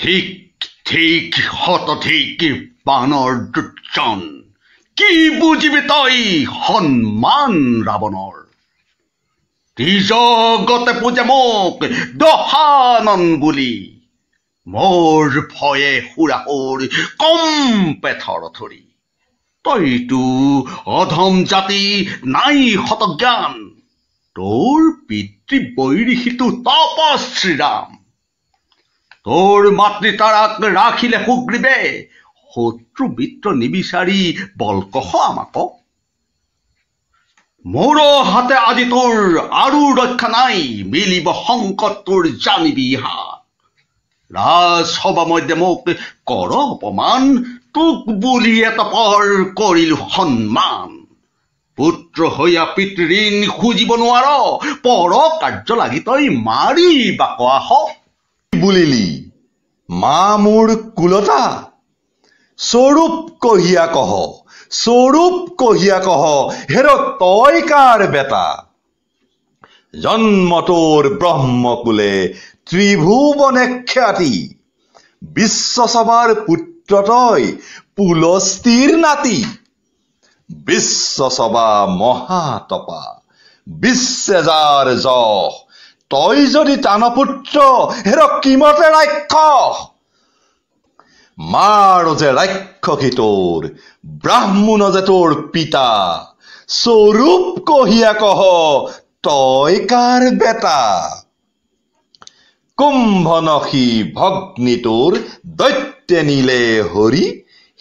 ঠিক ঠিক সত ঠিক বানৰ দুজন কি বুজিবি তই সন্মান ৰাৱণৰ নিজগতে পূজে মোক দশানন বুলি মোৰ ভয়ে সুৰাসুৰ কম পেথৰ ধৰি তইতো অধম জাতি নাই সত জ্ঞান তোৰ পিতৃ তপ শ্ৰীৰাম তোৰ মাতৃ তাৰাক ৰাখিলে সুগ্ৰীবে শত্ৰু মিত্ৰ নিবিচাৰি বলকহ আমাক মোৰ হাতে আজি তোৰ আৰু ৰক্ষা নাই মিলিব সংকট তোৰ জানিবি হা ৰাজসভা মধ্যে মোক কৰ অপমান তোক বুলি এটপৰ কৰিলো সন্মান পুত্ৰ হৈয়া পিতৃণ খুজিব নোৱাৰ পৰ কাৰ্য লাগি তই মাৰি বাকোৱা হওক বুলিলি মা মোৰ কুলতা স্বৰূপ কহিয়া কহ স্বৰূপ কহিয়া কহ হেৰ তই কাৰ বেটা জন্ম তোৰ কুলে ত্ৰিভুৱনে খ্যাতি বিশ্বসভাৰ পুত্ৰ তই পুলস্তিৰ নাতি বিশ্বসভা মহাতপা বিশ্বেজাৰ যাৰ যশ তই যদি তানপুত্ৰ হেৰ কিমতে ৰাক্ষ মাৰ যে ৰাক্ষসী তোৰ ব্ৰাহ্মণ যে তোৰ পিতা স্বৰূপ কহিয়া কহ তই কাৰ বেটা কুম্ভনসী ভগ্নী তোৰ দৈত্যে নিলে হৰি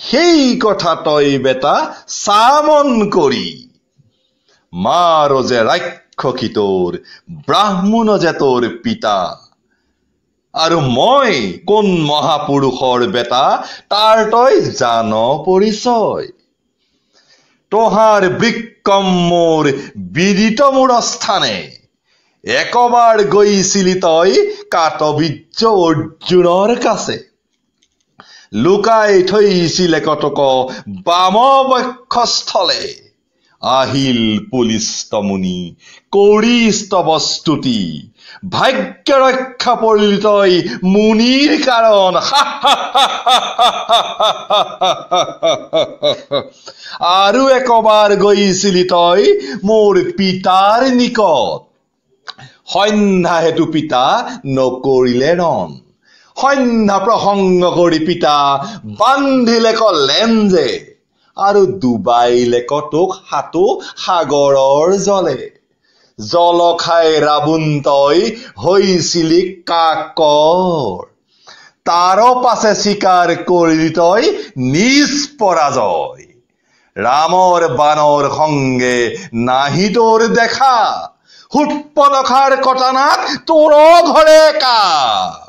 সেই কথা তই বেটা চামন কৰি মাৰ যে ৰাক্ষ শিক্ষকই তোর ব্রাহ্মণ যে তোর পিতা আৰু মই কোন মহাপুৰুষৰ বেটা তাৰ তই জান পৰিচয় তোহাৰ বৃক্কম মোৰ বিদিত মোৰ স্থানে একবাৰ গৈছিলি তই কাটবীৰ্য অৰ্জুনৰ কাছে লুকাই থৈছিলে কটক বামবক্ষস্থলে বক্ষস্থলে আহিল মুনি কৰি বস্তুতি ভাগ্য ৰক্ষা তই মুনিৰ কাৰণ আৰু একবাৰ গৈছিলি তই মোৰ পিতাৰ নিকট সন্ধ্যা হেতু পিতা নকৰিলে ৰণ সন্ধ্যা প্ৰসংগ কৰি পিতা বান্ধিলে কলেন যে আৰু ডুবাইলে কটক সাঁতো সাগৰৰ জলে জলখাই ৰাৱণ তই হৈছিলি কাকৰ তাৰ পাছে স্বীকাৰ কৰিলি তই নিজ পৰাজয় ৰামৰ বানৰ সংগে নাহি তোৰ দেখা হুট্পনখাৰ কটানাত তোৰ ঘৰে কা